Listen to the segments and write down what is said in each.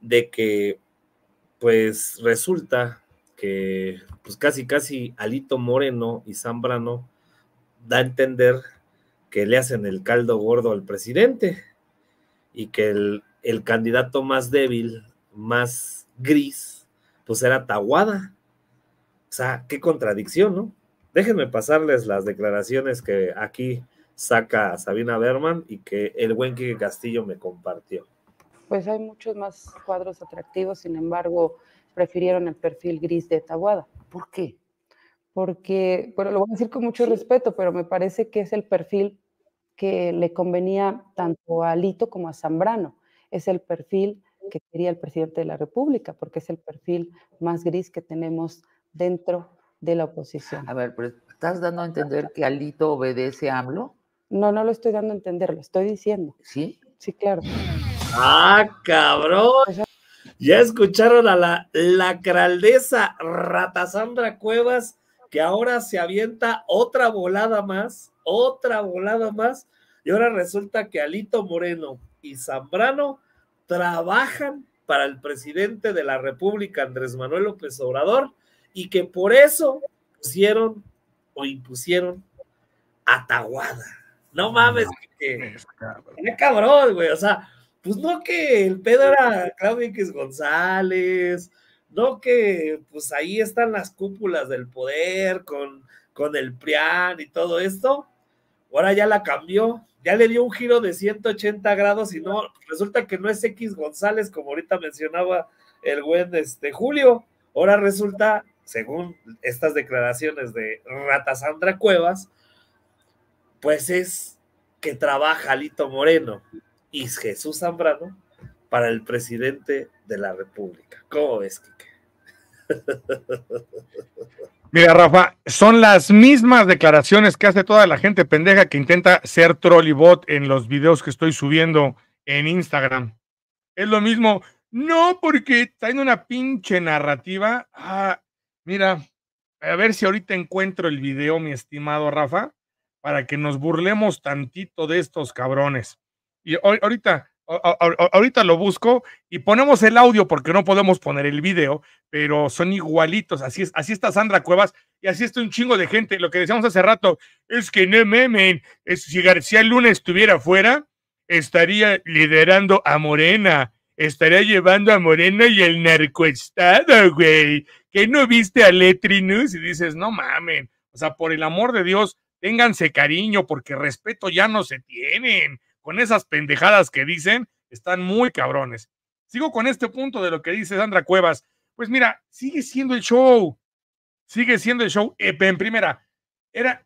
de que pues resulta que pues casi casi Alito Moreno y Zambrano da a entender que le hacen el caldo gordo al presidente y que el, candidato más débil, más gris, pues era Taguada O sea, qué contradicción, ¿no? Déjenme pasarles las declaraciones que aquí saca Sabina Berman y que el buen Quique Castillo me compartió pues hay muchos más cuadros atractivos, sin embargo, prefirieron el perfil gris de Tabuada. ¿Por qué? Porque, bueno, lo voy a decir con mucho respeto, pero me parece que es el perfil que le convenía tanto a Alito como a Zambrano. Es el perfil que quería el presidente de la República, porque es el perfil más gris que tenemos dentro de la oposición. A ver, ¿estás dando a entender que Alito obedece a AMLO? No, no lo estoy dando a entender, lo estoy diciendo. ¿Sí? Sí, claro. Ah, cabrón. Ya escucharon a la lacraldesa Sandra Cuevas, que ahora se avienta otra volada más, otra volada más, y ahora resulta que Alito Moreno y Zambrano trabajan para el presidente de la República, Andrés Manuel López Obrador, y que por eso pusieron o impusieron Ataguada No mames, que, cabrón, güey. O sea, pues no que el pedo era Claudio X González, no que pues ahí están las cúpulas del poder con, con el PRIAN y todo esto. Ahora ya la cambió, ya le dio un giro de 180 grados y no, resulta que no es X González como ahorita mencionaba el buen este, Julio. Ahora resulta, según estas declaraciones de Rata Sandra Cuevas, pues es que trabaja Lito Moreno y Jesús Zambrano para el presidente de la República. ¿Cómo ves, Kike? Mira, Rafa, son las mismas declaraciones que hace toda la gente pendeja que intenta ser bot en los videos que estoy subiendo en Instagram. Es lo mismo. No, porque está en una pinche narrativa. Ah, mira, a ver si ahorita encuentro el video, mi estimado Rafa, para que nos burlemos tantito de estos cabrones. Y ahorita, ahorita lo busco y ponemos el audio porque no podemos poner el video, pero son igualitos. Así es, así está Sandra Cuevas y así está un chingo de gente. Lo que decíamos hace rato es que no memen. si García Luna estuviera fuera, estaría liderando a Morena. Estaría llevando a Morena y el narcoestado, güey. Que no viste a Letrinus y dices, no mamen. O sea, por el amor de Dios, ténganse cariño porque respeto ya no se tienen con esas pendejadas que dicen, están muy cabrones. Sigo con este punto de lo que dice Sandra Cuevas. Pues mira, sigue siendo el show. Sigue siendo el show. En primera, era.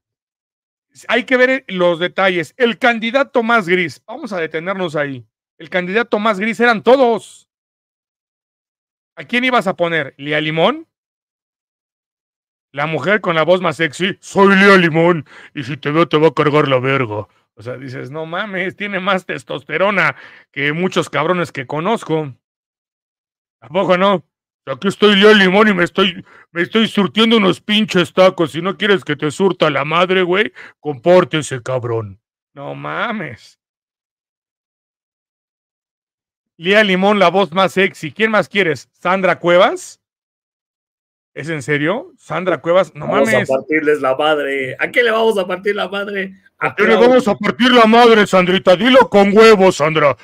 Hay que ver los detalles. El candidato más gris, vamos a detenernos ahí. El candidato más gris eran todos. ¿A quién ibas a poner? ¿Lía Limón? La mujer con la voz más sexy. Soy Lía Limón y si te veo te voy a cargar la verga. O sea, dices, no mames, tiene más testosterona que muchos cabrones que conozco. ¿A poco no. Aquí estoy Lía Limón y me estoy, me estoy surtiendo unos pinches tacos. Si no quieres que te surta la madre, güey, compórtese, cabrón. No mames. Lía Limón, la voz más sexy. ¿Quién más quieres? ¿Sandra Cuevas? ¿Es en serio? Sandra Cuevas, no mames. Vamos a partirles la madre. ¿A qué le vamos a partir la madre? ¿A, qué le vamos a partir la madre, Sandrita? Dilo con huevos, Sandra.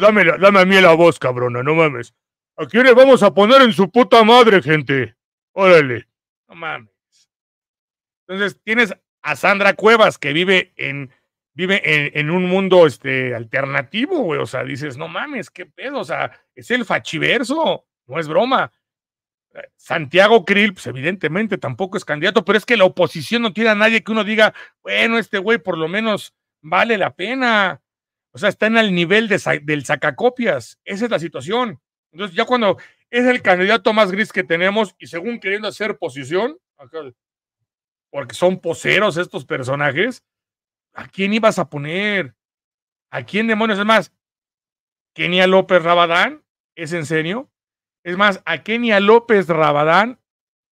dame, dame a mí la voz, cabrona, no mames. ¿A quién le vamos a poner en su puta madre, gente? Órale. No mames. Entonces, tienes a Sandra Cuevas que vive en vive en, un mundo este, alternativo, güey. O sea, dices, no mames, qué pedo. O sea, es el fachiverso, no es broma. Santiago Krill, pues, evidentemente tampoco es candidato, pero es que la oposición no tiene a nadie que uno diga, bueno, este güey por lo menos vale la pena. O sea, está en el nivel del sacacopias. Esa es la situación. Entonces, ya cuando es el candidato más gris que tenemos y según queriendo hacer posición, porque son poseros estos personajes, ¿a quién ibas a poner? ¿A quién demonios es más? ¿Kenia López Rabadán? ¿Es en serio? Es más, a Kenia López Rabadán,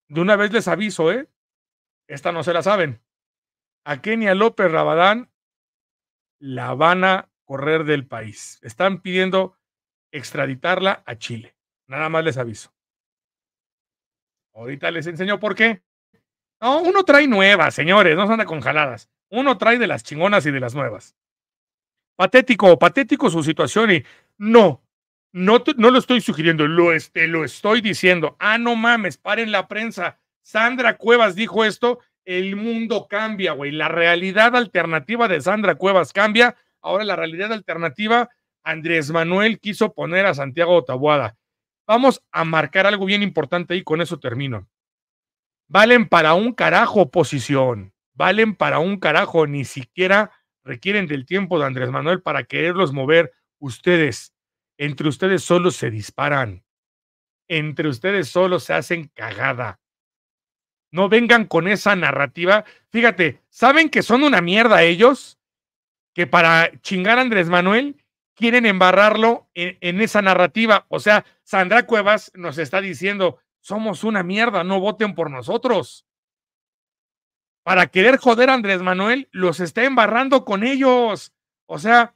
de una vez les aviso, ¿eh? Esta no se la saben. A Kenia López Rabadán la van a correr del país. Están pidiendo extraditarla a Chile. Nada más les aviso. Ahorita les enseño por qué. No, uno trae nuevas, señores, no se anda con Uno trae de las chingonas y de las nuevas. Patético, patético su situación y no, no, lo estoy sugiriendo, lo, este, lo estoy diciendo. Ah, no mames, paren la prensa. Sandra Cuevas dijo esto, el mundo cambia, güey. La realidad alternativa de Sandra Cuevas cambia. Ahora la realidad alternativa, Andrés Manuel quiso poner a Santiago Otahuada. Vamos a marcar algo bien importante y con eso termino. Valen para un carajo oposición, valen para un carajo, ni siquiera requieren del tiempo de Andrés Manuel para quererlos mover ustedes entre ustedes solos se disparan. Entre ustedes solos se hacen cagada. No vengan con esa narrativa. Fíjate, saben que son una mierda ellos, que para chingar a Andrés Manuel quieren embarrarlo e-, en, esa narrativa. O sea, Sandra Cuevas nos está diciendo, somos una mierda, no voten por nosotros. Para querer joder a Andrés Manuel, los está embarrando con ellos. O sea,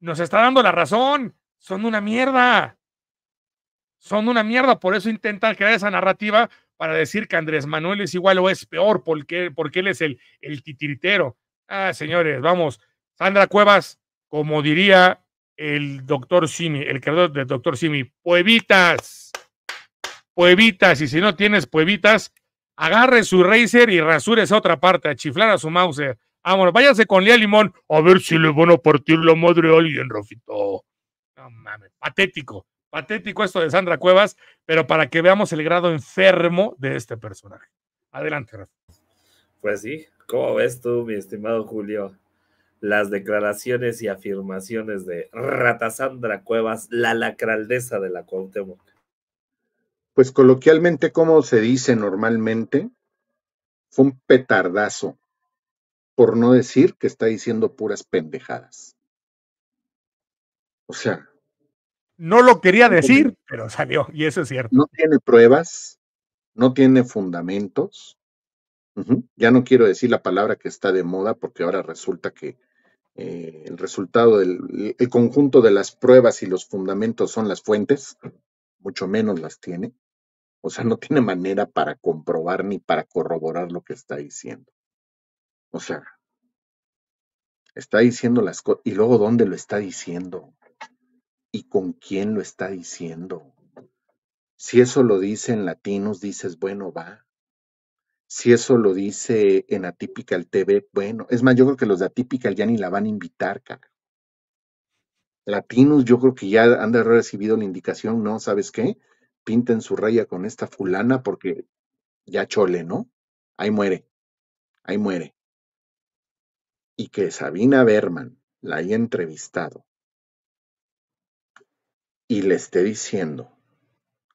nos está dando la razón. Son una mierda. Son una mierda. Por eso intentan crear esa narrativa para decir que Andrés Manuel es igual o es peor porque, porque él es el, el titiritero. Ah, señores, vamos. Sandra Cuevas, como diría el doctor Simi, el creador del doctor Simi, puevitas, puevitas, y si no tienes puevitas, agarre su Razer y rasure otra parte, a chiflar a su mouse. Vámonos, váyanse con Lía Limón. A ver si le van a partir la madre a alguien, Rafito. No mames, patético. Patético esto de Sandra Cuevas, pero para que veamos el grado enfermo de este personaje. Adelante, Rafito. Pues sí, ¿cómo ves tú, mi estimado Julio? Las declaraciones y afirmaciones de Rata Sandra Cuevas, la lacraldeza de la Cuauhtémoc. Pues coloquialmente, como se dice normalmente, fue un petardazo por no decir que está diciendo puras pendejadas. O sea. No lo quería decir, pero salió, y eso es cierto. No tiene pruebas, no tiene fundamentos. Ya no quiero decir la palabra que está de moda, porque ahora resulta que eh, el resultado del el conjunto de las pruebas y los fundamentos son las fuentes, mucho menos las tiene. O sea, no tiene manera para comprobar ni para corroborar lo que está diciendo. O sea, está diciendo las cosas. Y luego, ¿dónde lo está diciendo? ¿Y con quién lo está diciendo? Si eso lo dice en latinos, dices, bueno, va. Si eso lo dice en Atypical TV, bueno. Es más, yo creo que los de Atypical ya ni la van a invitar, cara. Latinos, yo creo que ya han de recibido la indicación, no, ¿sabes qué? Pinten su raya con esta fulana porque ya chole, ¿no? Ahí muere, ahí muere y que Sabina Berman la haya entrevistado y le esté diciendo,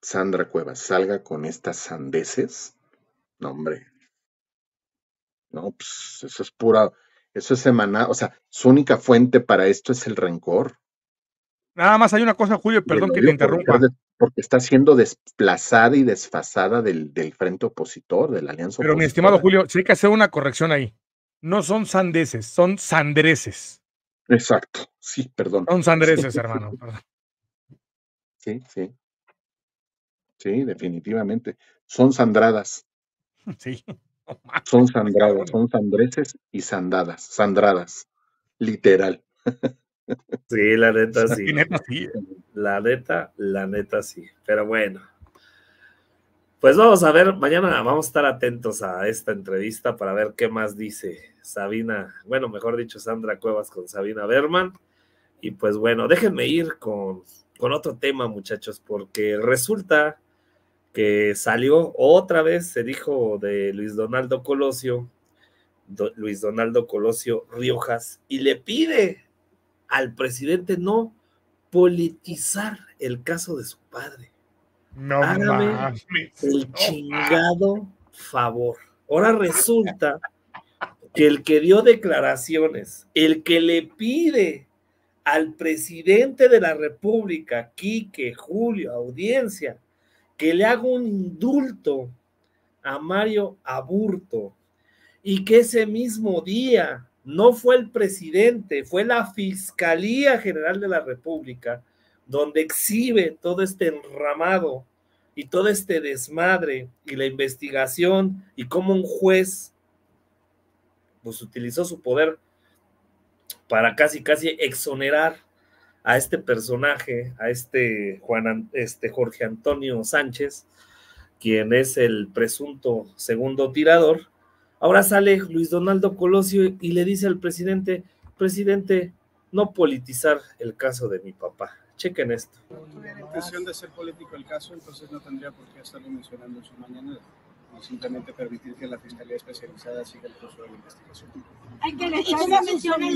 Sandra Cuevas, salga con estas sandeces, no hombre, no, pues eso es pura, eso es semana, o sea, su única fuente para esto es el rencor. Nada más hay una cosa, Julio, perdón que te interrumpa. Porque, está siendo desplazada y desfasada del, frente opositor, de la alianza Pero mi estimado Julio, sí hay que hacer una corrección ahí no son sandeses, son sandreses. Exacto, sí, perdón. Son sandreses, hermano. Perdón. Sí, sí. Sí, definitivamente. Son sandradas. Sí. son sandradas, son sandreses y sandadas, sandradas, literal. Sí, la neta sí. Eh. La neta, la neta sí. Pero bueno, pues vamos a ver, mañana vamos a estar atentos a esta entrevista para ver qué más dice Sabina, bueno, mejor dicho, Sandra Cuevas con Sabina Berman. Y pues bueno, déjenme ir con, con otro tema, muchachos, porque resulta que salió otra vez, se dijo de Luis Donaldo Colosio, Luis Donaldo Colosio Riojas, y le pide al presidente no politizar el caso de su padre. No El chingado favor. Ahora resulta que el que dio declaraciones, el que le pide al presidente de la República, Quique, Julio, audiencia, que le haga un indulto a Mario Aburto y que ese mismo día no fue el presidente, fue la Fiscalía General de la República donde exhibe todo este enramado y todo este desmadre y la investigación y cómo un juez pues utilizó su poder para casi casi exonerar a este personaje, a este Juan este Jorge Antonio Sánchez, quien es el presunto segundo tirador. Ahora sale Luis Donaldo Colosio y le dice al presidente, presidente, no politizar el caso de mi papá. Chequen esto. No intención de ser político el caso, entonces no tendría por qué estarlo mencionando en su mañana simplemente permitir que la Fiscalía Especializada siga el curso de la investigación. Hay que lo pues, del Yo, lo que mencioné,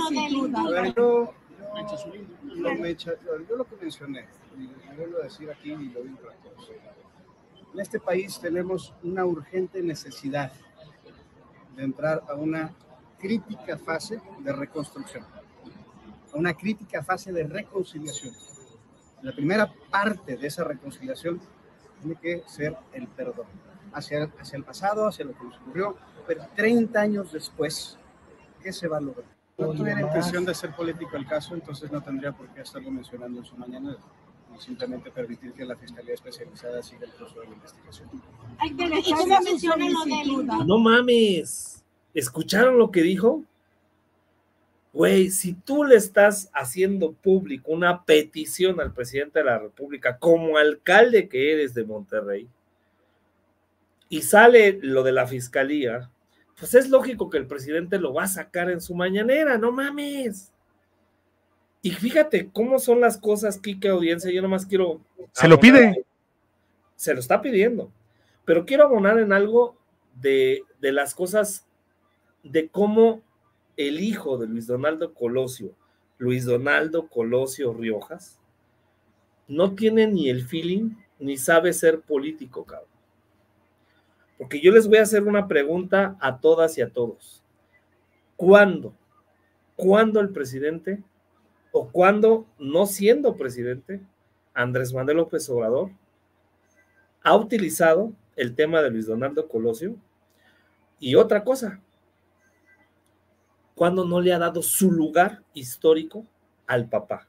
y lo vuelvo a decir aquí y lo digo a todos. En este país tenemos una urgente necesidad de entrar a una crítica fase de reconstrucción, a una crítica fase de reconciliación la primera parte de esa reconciliación tiene que ser el perdón hacia, hacia el pasado, hacia lo que nos ocurrió, pero 30 años después, ¿qué se va a lograr? No tuviera intención de ser político el caso, entonces no tendría por qué estarlo mencionando en su mañana simplemente permitir que la Fiscalía Especializada siga el proceso de investigación. lo No mames. ¿Escucharon lo que dijo? Güey, si tú le estás haciendo público una petición al presidente de la República como alcalde que eres de Monterrey y sale lo de la fiscalía, pues es lógico que el presidente lo va a sacar en su mañanera, no mames. Y fíjate cómo son las cosas, Kike Audiencia, yo nomás quiero... Se lo pide. Se lo está pidiendo, pero quiero abonar en algo de, de las cosas, de cómo el hijo de Luis Donaldo Colosio, Luis Donaldo Colosio Riojas, no tiene ni el feeling ni sabe ser político, cabrón. Porque yo les voy a hacer una pregunta a todas y a todos. ¿Cuándo? ¿Cuándo el presidente o cuándo, no siendo presidente, Andrés Manuel López Obrador ha utilizado el tema de Luis Donaldo Colosio? Y otra cosa, cuando no le ha dado su lugar histórico al papá.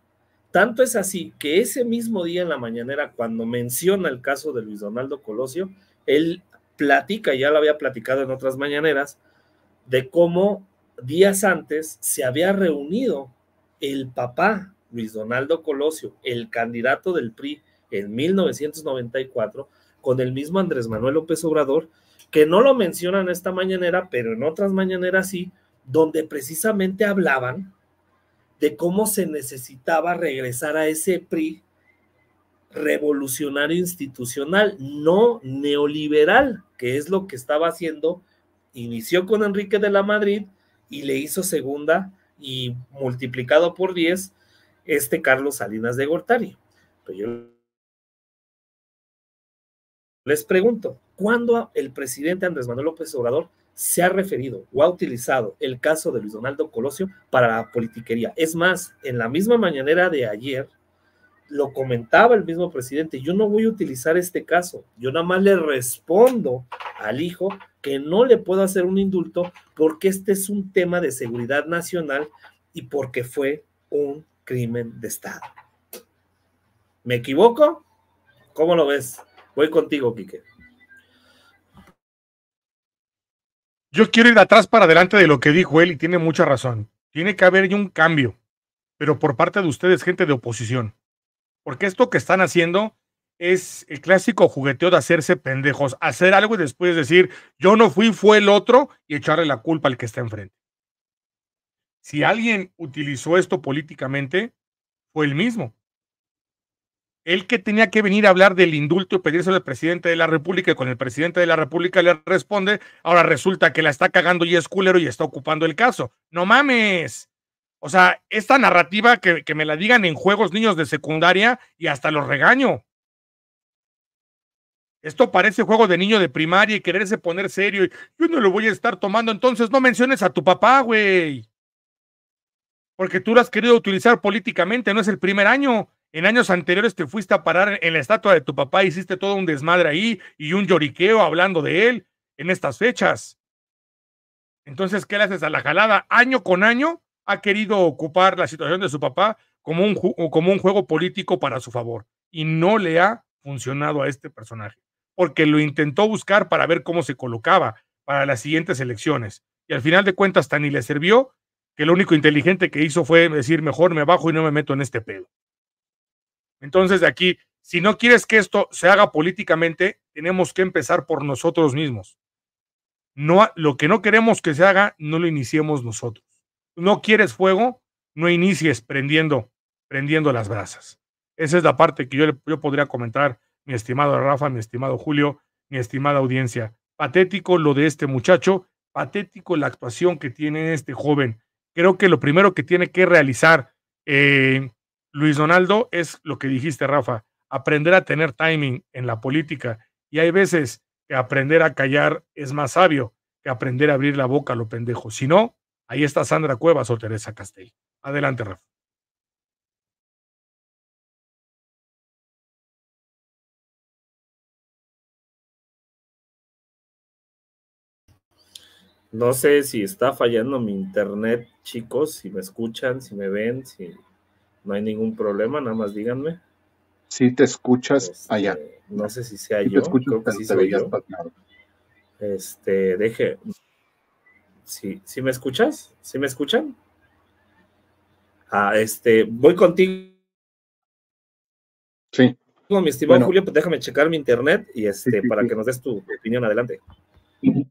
Tanto es así que ese mismo día en la mañanera, cuando menciona el caso de Luis Donaldo Colosio, él platica, ya lo había platicado en otras mañaneras, de cómo días antes se había reunido el papá, Luis Donaldo Colosio, el candidato del PRI en 1994, con el mismo Andrés Manuel López Obrador, que no lo mencionan esta mañanera, pero en otras mañaneras sí, donde precisamente hablaban de cómo se necesitaba regresar a ese PRI revolucionario institucional, no neoliberal, que es lo que estaba haciendo. Inició con Enrique de la Madrid y le hizo segunda y multiplicado por 10 este Carlos Salinas de Gortari. Pero pues yo les pregunto, ¿cuándo el presidente Andrés Manuel López Obrador se ha referido o ha utilizado el caso de Luis Donaldo Colosio para la politiquería. Es más, en la misma mañanera de ayer lo comentaba el mismo presidente, yo no voy a utilizar este caso, yo nada más le respondo al hijo que no le puedo hacer un indulto porque este es un tema de seguridad nacional y porque fue un crimen de Estado. ¿Me equivoco? ¿Cómo lo ves? Voy contigo, Quique. Yo quiero ir atrás para adelante de lo que dijo él y tiene mucha razón. Tiene que haber un cambio, pero por parte de ustedes, gente de oposición. Porque esto que están haciendo es el clásico jugueteo de hacerse pendejos, hacer algo y después decir, yo no fui, fue el otro y echarle la culpa al que está enfrente. Si alguien utilizó esto políticamente, fue el mismo el que tenía que venir a hablar del indulto y pedírselo al presidente de la República, y con el presidente de la República le responde, ahora resulta que la está cagando y es culero y está ocupando el caso. No mames. O sea, esta narrativa que, que me la digan en juegos niños de secundaria y hasta los regaño. Esto parece juego de niño de primaria y quererse poner serio. Y yo no lo voy a estar tomando, entonces no menciones a tu papá, güey. Porque tú lo has querido utilizar políticamente, no es el primer año en años anteriores te fuiste a parar en la estatua de tu papá, hiciste todo un desmadre ahí y un lloriqueo hablando de él en estas fechas. Entonces, ¿qué le haces a la jalada? Año con año ha querido ocupar la situación de su papá como un, como un juego político para su favor y no le ha funcionado a este personaje, porque lo intentó buscar para ver cómo se colocaba para las siguientes elecciones y al final de cuentas tan y le sirvió que lo único inteligente que hizo fue decir mejor me bajo y no me meto en este pedo. Entonces, de aquí, si no quieres que esto se haga políticamente, tenemos que empezar por nosotros mismos. No, lo que no queremos que se haga, no lo iniciemos nosotros. No quieres fuego, no inicies prendiendo, prendiendo las brasas. Esa es la parte que yo, yo podría comentar, mi estimado Rafa, mi estimado Julio, mi estimada audiencia. Patético lo de este muchacho, patético la actuación que tiene este joven. Creo que lo primero que tiene que realizar eh, Luis Donaldo es lo que dijiste, Rafa, aprender a tener timing en la política. Y hay veces que aprender a callar es más sabio que aprender a abrir la boca a lo pendejo. Si no, ahí está Sandra Cuevas o Teresa Castell. Adelante, Rafa. No sé si está fallando mi internet, chicos, si me escuchan, si me ven, si no hay ningún problema, nada más díganme. Si te escuchas este, allá. No sé si sea si yo, te creo que Este, deje. ¿Sí, ¿Sí me escuchas? ¿Sí me escuchan? Ah, este, voy contigo. Sí. mi estimado Julio, pues déjame checar mi internet y este, para que nos des tu opinión adelante.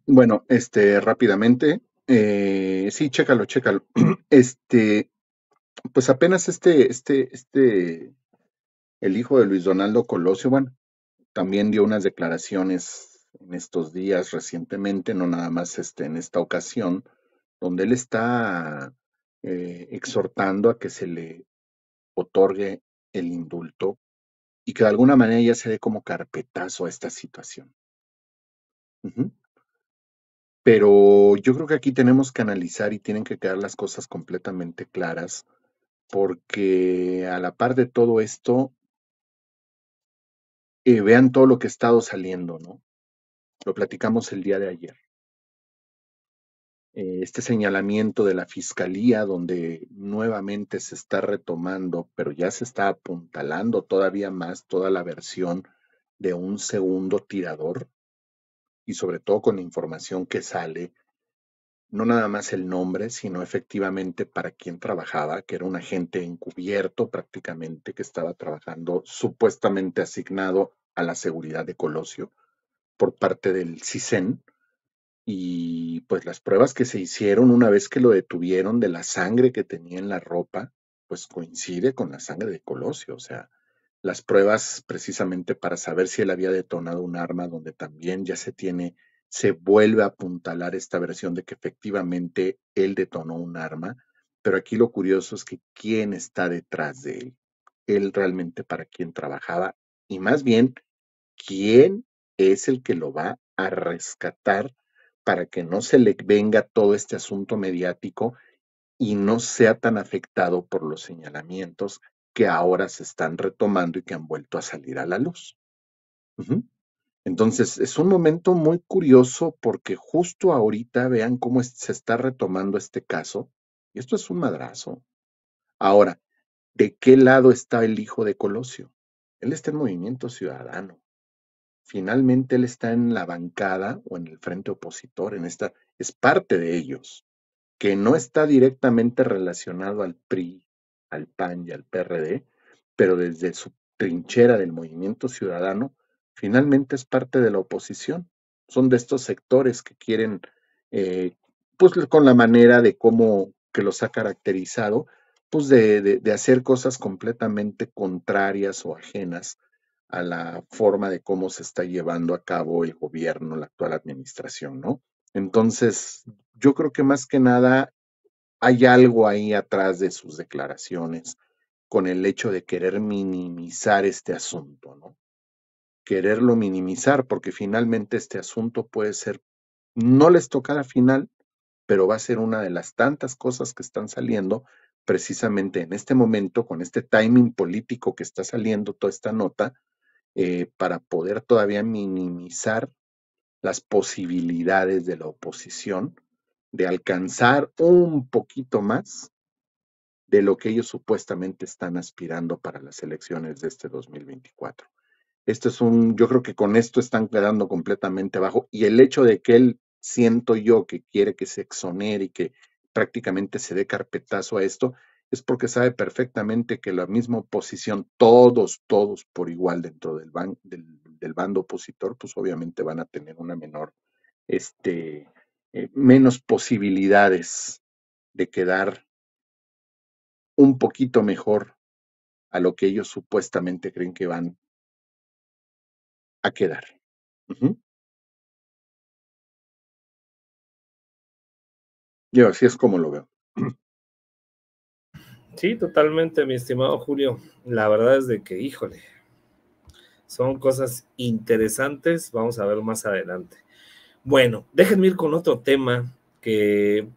Bueno, este, rápidamente, eh, sí, chécalo, chécalo. Este, pues apenas este, este, este, el hijo de Luis Donaldo Colosio, bueno, también dio unas declaraciones en estos días recientemente, no nada más este, en esta ocasión, donde él está eh, exhortando a que se le otorgue el indulto y que de alguna manera ya se dé como carpetazo a esta situación. Pero yo creo que aquí tenemos que analizar y tienen que quedar las cosas completamente claras porque a la par de todo esto, eh, vean todo lo que ha estado saliendo, ¿no? Lo platicamos el día de ayer. Eh, este señalamiento de la Fiscalía, donde nuevamente se está retomando, pero ya se está apuntalando todavía más toda la versión de un segundo tirador, y sobre todo con la información que sale no nada más el nombre, sino efectivamente para quién trabajaba, que era un agente encubierto prácticamente que estaba trabajando supuestamente asignado a la seguridad de Colosio por parte del CISEN. Y pues las pruebas que se hicieron una vez que lo detuvieron de la sangre que tenía en la ropa, pues coincide con la sangre de Colosio. O sea, las pruebas precisamente para saber si él había detonado un arma donde también ya se tiene se vuelve a apuntalar esta versión de que efectivamente él detonó un arma, pero aquí lo curioso es que quién está detrás de él, él realmente para quién trabajaba y más bien quién es el que lo va a rescatar para que no se le venga todo este asunto mediático y no sea tan afectado por los señalamientos que ahora se están retomando y que han vuelto a salir a la luz. Entonces, es un momento muy curioso porque justo ahorita vean cómo se está retomando este caso. Y esto es un madrazo. Ahora, ¿de qué lado está el hijo de Colosio? Él está en movimiento ciudadano. Finalmente, él está en la bancada o en el frente opositor, en esta, es parte de ellos, que no está directamente relacionado al PRI, al PAN y al PRD, pero desde su trinchera del movimiento ciudadano finalmente es parte de la oposición. Son de estos sectores que quieren, eh, pues con la manera de cómo que los ha caracterizado, pues de, de, hacer cosas completamente contrarias o ajenas a la forma de cómo se está llevando a cabo el gobierno, la actual administración, ¿no? Entonces, yo creo que más que nada hay algo ahí atrás de sus declaraciones con el hecho de querer minimizar este asunto, ¿no? quererlo minimizar, porque finalmente este asunto puede ser, no les la final, pero va a ser una de las tantas cosas que están saliendo precisamente en este momento, con este timing político que está saliendo toda esta nota, eh, para poder todavía minimizar las posibilidades de la oposición de alcanzar un poquito más de lo que ellos supuestamente están aspirando para las elecciones de este 2024 esto es un, yo creo que con esto están quedando completamente abajo. Y el hecho de que él siento yo que quiere que se exonere y que prácticamente se dé carpetazo a esto, es porque sabe perfectamente que la misma oposición, todos, todos por igual dentro del, del, bando opositor, pues obviamente van a tener una menor, este, eh, menos posibilidades de quedar un poquito mejor a lo que ellos supuestamente creen que van a quedar. Yo así es como lo veo. Sí, totalmente, mi estimado Julio. La verdad es de que, híjole, son cosas interesantes. Vamos a ver más adelante. Bueno, déjenme ir con otro tema que